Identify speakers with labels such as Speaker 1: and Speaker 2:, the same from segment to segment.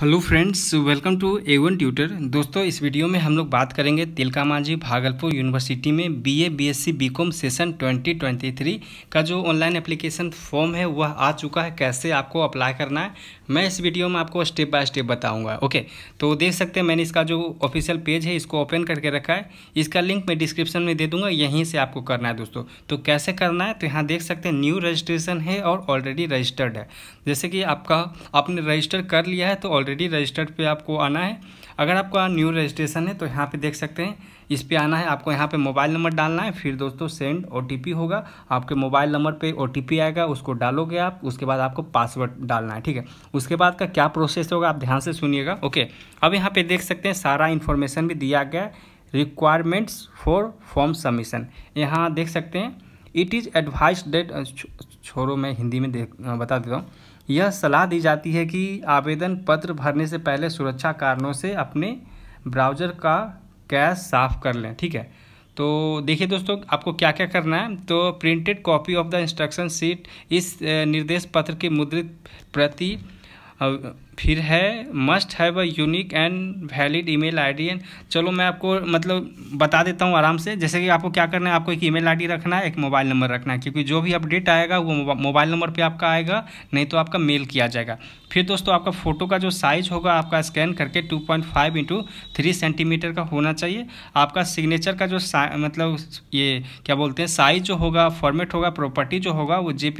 Speaker 1: hello friends welcome to A one tutor दोस्तों इस video में हम लोग बात करेंगे तिलका मांझी भागलपुर यूनिवर्सिटी में बीए बीएससी बीकॉम सेशन 2023 का जो ऑनलाइन एप्लीकेशन फॉर्म है वह आ चुका है कैसे आपको अप्लाई करना है मैं इस वीडियो में आपको स्टेप बाय स्टेप बताऊंगा ओके तो देख सकते हैं मैंने इसका जो ऑफिशियल पेज है इसको ओपन करके रखा है इसका लिंक मैं डिस्क्रिप्शन में दे दूंगा यहीं से आपको करना है दोस्तों तो कैसे करना है तो यहाँ देख सकते हैं न्यू रजिस्ट्रेशन है और ऑलरेडी रजिस्टर्ड है जैसे कि आपका आपने रजिस्टर कर लिया है तो ऑलरेडी ऑलरेडी रजिस्टर्ड पे आपको आना है अगर आपका न्यू रजिस्ट्रेशन है तो यहाँ पे देख सकते हैं इस पर आना है आपको यहाँ पे मोबाइल नंबर डालना है फिर दोस्तों सेंड ओ होगा आपके मोबाइल नंबर पे ओ आएगा उसको डालोगे आप उसके बाद आपको पासवर्ड डालना है ठीक है उसके बाद का क्या प्रोसेस होगा आप ध्यान से सुनिएगा ओके अब यहाँ पर देख सकते हैं सारा इन्फॉर्मेशन भी दिया गया है रिक्वायरमेंट्स फॉर फॉर्म सबमिशन यहाँ देख सकते हैं इट इज़ एडवाइस डेट छोड़ो मैं हिंदी में देख बता देता हूँ यह सलाह दी जाती है कि आवेदन पत्र भरने से पहले सुरक्षा कारणों से अपने ब्राउज़र का कैश साफ कर लें ठीक है तो देखिए दोस्तों आपको क्या क्या करना है तो printed copy of the instruction sheet इस निर्देश पत्र की मुद्रित प्रति फिर है must have a unique and valid email ID and चलो मैं आपको मतलब बता देता हूँ आराम से जैसे कि आपको क्या करना है आपको एक ईमेल आईडी रखना है एक मोबाइल नंबर रखना है क्योंकि जो भी अपडेट आएगा वो मोबाइल नंबर पे आपका आएगा नहीं तो आपका मेल किया जाएगा फिर दोस्तों आपका फ़ोटो का जो साइज होगा आपका स्कैन करके two point five into three centimetre का होना चाहिए आपका सिग्नेचर का जो मतलब ये क्या बोलते हैं साइज जो होगा फॉर्मेट होगा प्रॉपर्टी जो होगा वो जे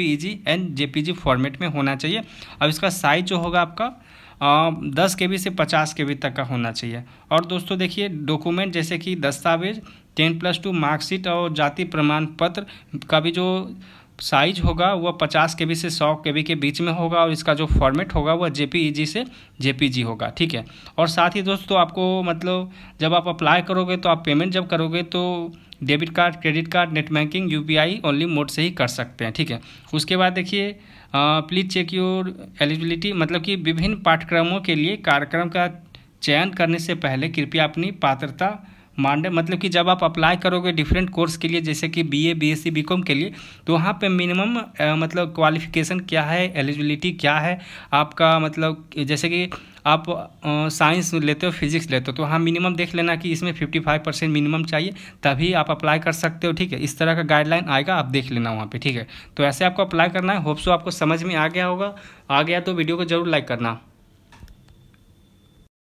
Speaker 1: एंड जे फॉर्मेट में होना चाहिए अब इसका साइज जो होगा आपका दस के से पचास के तक का होना चाहिए और दोस्तों देखिए डॉक्यूमेंट जैसे कि दस्तावेज टेन प्लस टू मार्कशीट और जाति प्रमाण पत्र का भी जो साइज होगा वह पचास के से सौ के के बीच में होगा और इसका जो फॉर्मेट होगा वह जे से जे होगा ठीक है और साथ ही दोस्तों आपको मतलब जब आप अप्लाई करोगे तो आप पेमेंट जब करोगे तो debit card credit card net banking यू ओनली मोड से ही कर सकते हैं ठीक है उसके बाद देखिए प्लीज़ चेक योर एलिजिबिलिटी मतलब कि विभिन्न पाठ्यक्रमों के लिए कार्यक्रम का चयन करने से पहले कृपया अपनी पात्रता मांड मतलब कि जब आप अप्लाई करोगे डिफरेंट कोर्स के लिए जैसे कि बीए बीएससी बीकॉम के लिए तो वहाँ पे मिनिमम मतलब क्वालिफिकेशन क्या है एलिजिबिलिटी क्या है आपका मतलब जैसे कि आप साइंस लेते हो फिजिक्स लेते हो तो हाँ मिनिमम देख लेना कि इसमें फिफ्टी फाइव परसेंट मिनिमम चाहिए तभी आप अप्लाई कर सकते हो ठीक है इस तरह का गाइडलाइन आएगा आप देख लेना वहाँ पर ठीक है तो ऐसे आपको अप्लाई करना है होप्सो तो आपको समझ में आ गया होगा आ गया तो वीडियो को जरूर लाइक करना